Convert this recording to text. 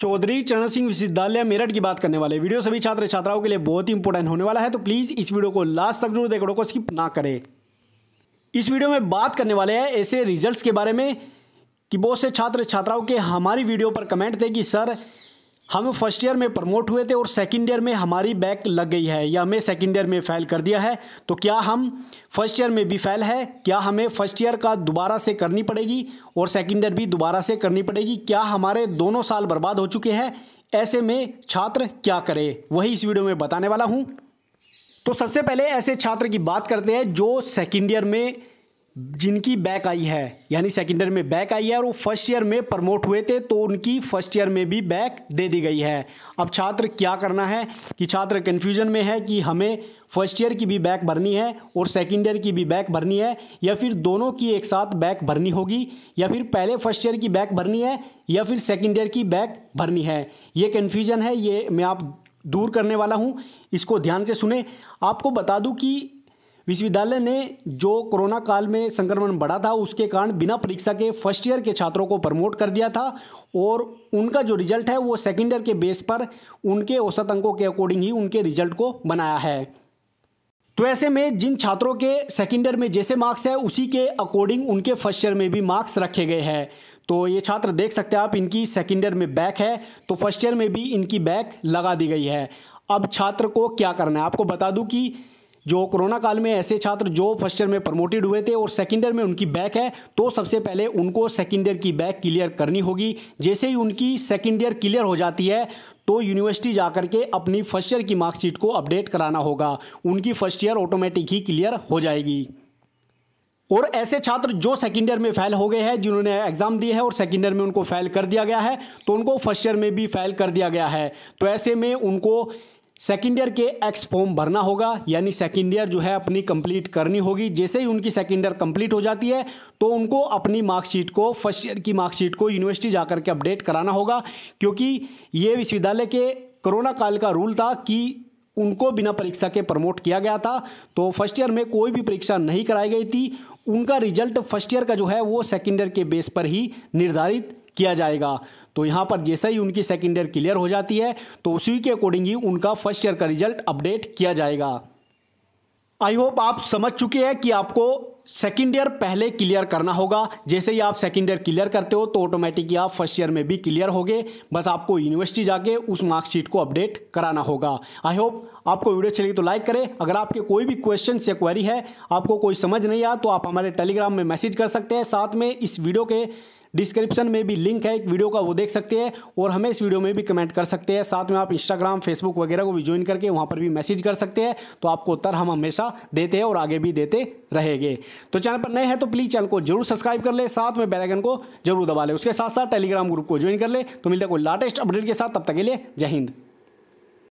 चौधरी चरण सिंह विश्वविद्यालय मेरठ की बात करने वाले वीडियो सभी छात्र छात्राओं के लिए बहुत ही इंपॉर्टेंट होने वाला है तो प्लीज़ इस वीडियो को लास्ट तक जरूर देखो को स्किप ना करें इस वीडियो में बात करने वाले हैं ऐसे रिजल्ट्स के बारे में कि बहुत से छात्र छात्राओं के हमारी वीडियो पर कमेंट थे कि सर हम फर्स्ट ईयर में प्रमोट हुए थे और सेकंड ईयर में हमारी बैक लग गई है या हमें सेकंड ईयर में फ़ैल कर दिया है तो क्या हम फर्स्ट ईयर में भी फ़ैल है क्या हमें फर्स्ट ईयर का दोबारा से करनी पड़ेगी और सेकंड ईयर भी दोबारा से करनी पड़ेगी क्या हमारे दोनों साल बर्बाद हो चुके हैं ऐसे में छात्र क्या करे वही इस वीडियो में बताने वाला हूँ तो सबसे पहले ऐसे छात्र की बात करते हैं जो सेकेंड ईयर में जिनकी बैक आई है यानी सेकेंड ईयर में बैक आई है और वो फर्स्ट ईयर में प्रमोट हुए थे तो उनकी फर्स्ट ईयर में भी बैक दे दी गई है अब छात्र क्या करना है कि छात्र कन्फ्यूजन में है कि हमें फर्स्ट ईयर की भी बैक भरनी है और सेकेंड ईयर की भी बैक भरनी है या फिर दोनों की एक साथ बैक भरनी होगी या फिर पहले फर्स्ट ईयर की बैक भरनी है या फिर सेकेंड ईयर की बैक भरनी है ये कन्फ्यूजन है ये मैं आप दूर करने वाला हूँ इसको ध्यान से सुने आपको बता दूँ कि विश्वविद्यालय ने जो कोरोना काल में संक्रमण बढ़ा था उसके कारण बिना परीक्षा के फर्स्ट ईयर के छात्रों को प्रमोट कर दिया था और उनका जो रिजल्ट है वो सेकेंड ईयर के बेस पर उनके औसत अंकों के अकॉर्डिंग ही उनके रिजल्ट को बनाया है तो ऐसे में जिन छात्रों के सेकेंड ईयर में जैसे मार्क्स है उसी के अकॉर्डिंग उनके फर्स्ट ईयर में भी मार्क्स रखे गए हैं तो ये छात्र देख सकते हैं आप इनकी सेकेंड ईयर में बैक है तो फर्स्ट ईयर में भी इनकी बैक लगा दी गई है अब छात्र को क्या करना है आपको बता दूं कि जो कोरोना काल में ऐसे छात्र जो फर्स्ट ईयर में प्रमोटेड हुए थे और सेकेंड ईयर में उनकी बैक है तो सबसे पहले उनको सेकेंड ईयर की बैक क्लियर करनी होगी जैसे ही उनकी सेकेंड ईयर क्लियर हो जाती है तो यूनिवर्सिटी जा कर के अपनी फर्स्ट ईयर की मार्कशीट को अपडेट कराना होगा उनकी फर्स्ट ईयर ऑटोमेटिक ही क्लियर हो जाएगी और ऐसे छात्र जो सेकेंड ईयर में फेल हो गए हैं जिन्होंने एग्ज़ाम दिए हैं और सेकेंड ईयर में उनको फेल कर दिया गया है तो उनको फर्स्ट ईयर में भी फेल कर दिया गया है तो ऐसे में उनको सेकेंड ईयर के एक्स फॉर्म भरना होगा यानी सेकेंड ईयर जो है अपनी कंप्लीट करनी होगी जैसे ही उनकी सेकेंड ईयर कंप्लीट हो जाती है तो उनको अपनी मार्कशीट को फर्स्ट ईयर की मार्कशीट को यूनिवर्सिटी जाकर के अपडेट कराना होगा क्योंकि ये विश्वविद्यालय के कोरोना काल का रूल था कि उनको बिना परीक्षा के प्रमोट किया गया था तो फर्स्ट ईयर में कोई भी परीक्षा नहीं कराई गई थी उनका रिजल्ट फर्स्ट ईयर का जो है वो सेकेंड ईयर के बेस पर ही निर्धारित किया जाएगा तो यहाँ पर जैसे ही उनकी सेकेंड ईयर क्लियर हो जाती है तो उसी के अकॉर्डिंग ही उनका फर्स्ट ईयर का रिजल्ट अपडेट किया जाएगा आई होप आप समझ चुके हैं कि आपको सेकेंड ईयर पहले क्लियर करना होगा जैसे ही आप सेकेंड ईयर क्लियर करते हो तो ऑटोमेटिकली आप फर्स्ट ईयर में भी क्लियर होगे बस आपको यूनिवर्सिटी जाके उस मार्कशीट को अपडेट कराना होगा आई होप आपको वीडियो अच्छी लगी तो लाइक करें अगर आपके कोई भी क्वेश्चन या क्वेरी है आपको कोई समझ नहीं आया तो आप हमारे टेलीग्राम में मैसेज कर सकते हैं साथ में इस वीडियो के डिस्क्रिप्शन में भी लिंक है एक वीडियो का वो देख सकते हैं और हमें इस वीडियो में भी कमेंट कर सकते हैं साथ में आप इंस्टाग्राम फेसबुक वगैरह को भी ज्वाइन करके वहाँ पर भी मैसेज कर सकते हैं तो आपको उत्तर हम हमेशा देते हैं और आगे भी देते रहेंगे तो चैनल पर नए हैं तो प्लीज़ चैनल को जरूर सब्सक्राइब कर ले साथ में बेलाइकन को जरूर दबा ले उसके साथ साथ टेलीग्राम ग्रुप को ज्वाइन कर ले तो मिलता है कोई लेटेस्ट अपडेट के साथ तब तक के लिए जय हिंद